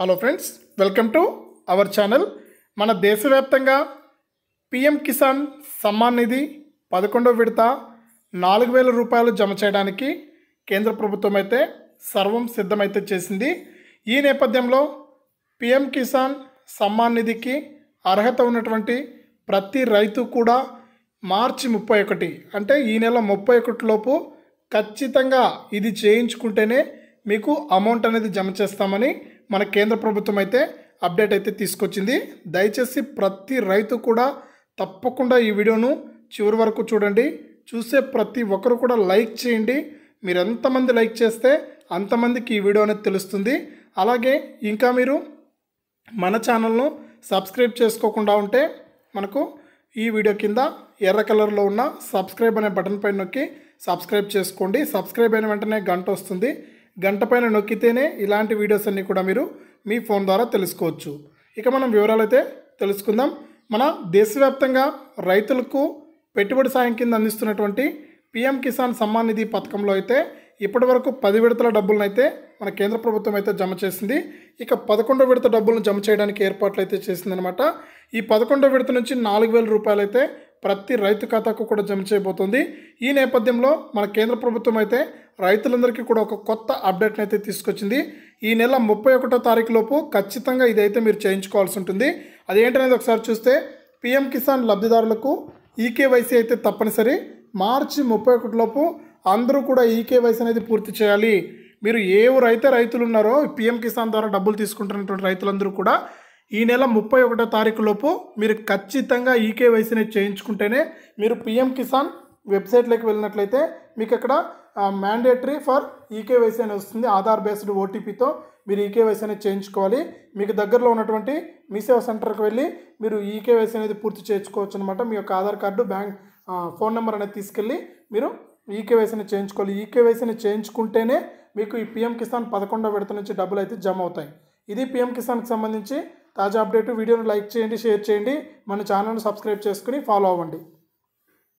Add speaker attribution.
Speaker 1: hello friends welcome to our channel మన దేశవ్యాప్తంగా PM Kisan Samman నిధి పదకొండవ విడత నాలుగు వేల రూపాయలు జమ చేయడానికి కేంద్ర ప్రభుత్వం అయితే సర్వం సిద్ధమైతే చేసింది ఈ నేపథ్యంలో పిఎం కిసాన్ సమ్మాన్ నిధికి అర్హత ఉన్నటువంటి ప్రతి రైతు కూడా మార్చి ముప్పై ఒకటి అంటే ఈ నెల ముప్పై ఒకటిలోపు ఖచ్చితంగా ఇది చేయించుకుంటేనే మీకు అమౌంట్ అనేది జమ చేస్తామని మన కేంద్ర ప్రభుత్వం అయితే అప్డేట్ అయితే తీసుకొచ్చింది దయచేసి ప్రతి రైతు కూడా తప్పకుండా ఈ వీడియోను చివరి వరకు చూడండి చూసే ప్రతి ఒక్కరు కూడా లైక్ చేయండి మీరు ఎంతమంది లైక్ చేస్తే అంతమందికి ఈ వీడియో అనేది తెలుస్తుంది అలాగే ఇంకా మీరు మన ఛానల్ను సబ్స్క్రైబ్ చేసుకోకుండా ఉంటే మనకు ఈ వీడియో కింద ఎర్ర కలర్లో ఉన్న సబ్స్క్రైబ్ అనే బటన్ పైన నొక్కి సబ్స్క్రైబ్ చేసుకోండి సబ్స్క్రైబ్ అయిన వెంటనే గంట వస్తుంది గంట పైన నొక్కితేనే ఇలాంటి వీడియోస్ అన్నీ కూడా మీరు మీ ఫోన్ ద్వారా తెలుసుకోవచ్చు ఇక మనం వివరాలైతే తెలుసుకుందాం మన దేశవ్యాప్తంగా రైతులకు పెట్టుబడి సాయం కింద అందిస్తున్నటువంటి పిఎం కిసాన్ సమ్మాన్ నిధి పథకంలో అయితే ఇప్పటివరకు పది విడతల డబ్బులను అయితే మన కేంద్ర ప్రభుత్వం అయితే జమ చేసింది ఇక పదకొండో విడత డబ్బులను జమ చేయడానికి ఏర్పాట్లు అయితే చేసిందనమాట ఈ పదకొండో విడత నుంచి నాలుగు వేల రూపాయలు అయితే ప్రతి రైతు ఖాతాకు కూడా జమ చేయబోతుంది ఈ నేపథ్యంలో మన కేంద్ర ప్రభుత్వం అయితే రైతులందరికీ కూడా ఒక కొత్త అప్డేట్ని అయితే తీసుకొచ్చింది ఈ నెల ముప్పై ఒకటో తారీఖు లోపు ఖచ్చితంగా ఇదైతే మీరు చేయించుకోవాల్సి ఉంటుంది అదేంటనేది ఒకసారి చూస్తే పిఎం కిసాన్ లబ్ధిదారులకు ఈకేవైసీ అయితే తప్పనిసరి మార్చి ముప్పై ఒకటిలోపు అందరూ కూడా ఈకేవైసీ అనేది పూర్తి చేయాలి మీరు ఏ ఏవరైతే రైతులు ఉన్నారో పిఎం కిసాన్ ద్వారా డబ్బులు తీసుకుంటున్నటువంటి రైతులందరూ కూడా ఈ నెల ముప్పై ఒకటో తారీఖు లోపు మీరు ఖచ్చితంగా ఈకేవైసీని చేయించుకుంటేనే మీరు పిఎం కిసాన్ వెబ్సైట్లోకి వెళ్ళినట్లయితే మీకు అక్కడ మ్యాండేటరీ ఫర్ ఈకేవైసీ అని వస్తుంది ఆధార్ బేస్డ్ ఓటీపీతో మీరు ఈకేవైసీ అనేది చేయించుకోవాలి మీకు దగ్గరలో ఉన్నటువంటి మీ సేవ సెంటర్కి వెళ్ళి మీరు ఈకేవైసీ అనేది పూర్తి చేసుకోవచ్చు అనమాట మీ యొక్క Aadhaar card bank phone number అనేది తీసుకెళ్ళి మీరు ఈకేవైసీని చేయించుకోవాలి ఈకేవైసీని చేయించుకుంటేనే మీకు ఈ పిఎం కిసాన్ పదకొండో విడత నుంచి డబ్బులు అయితే జమ అవుతాయి ఇది పిఎం కిసాన్కి సంబంధించి తాజా అప్డేట్ వీడియోను లైక్ చేయండి షేర్ చేయండి మన ఛానల్ను సబ్స్క్రైబ్ చేసుకుని ఫాలో అవ్వండి